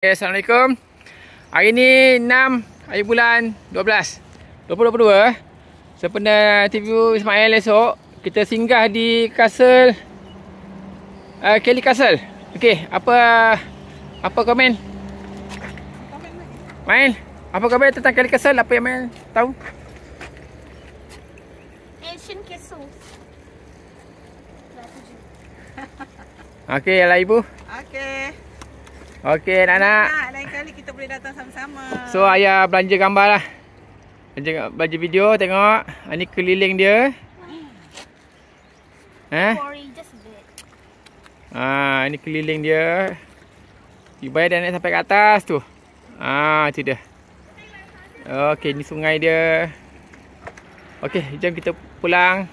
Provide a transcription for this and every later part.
Okay, Assalamualaikum Hari ni 6 Hari bulan 12 2022 Sempena TV Ismail esok Kita singgah di Castle uh, Kelly Castle Okay Apa Apa komen Main Apa komen tentang Kelly Castle Apa yang main Tahu Ancient Castle Okay Yalah ibu Okey, nak-nak. Lain kali kita boleh datang sama-sama. So, ayah belanja gambar lah. Belanja, belanja video, tengok. Ini ah, keliling dia. Hmm. Eh? Ha, ah, ini keliling dia. Ibai dan naik sampai ke atas tu. Ah, itu dia. Okey, ni sungai dia. Okey, jom kita pulang.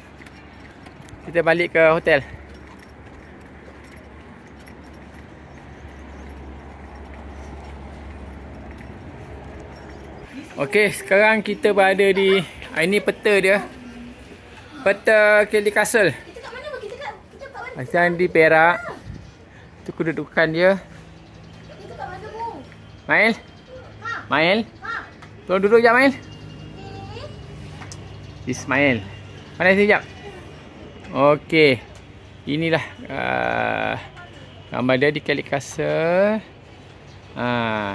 Kita balik ke hotel. Okey, sekarang kita berada di ah, ini peta dia. Peta Kelly Castle. Kita di Perak. Tu kedudukan dia. Mail? Ha. Mail? Tolong duduk jap Mail. Ismail. Mana sini jap. Okey. Inilah uh, gambar dia di Kelly Castle. Ah. Uh.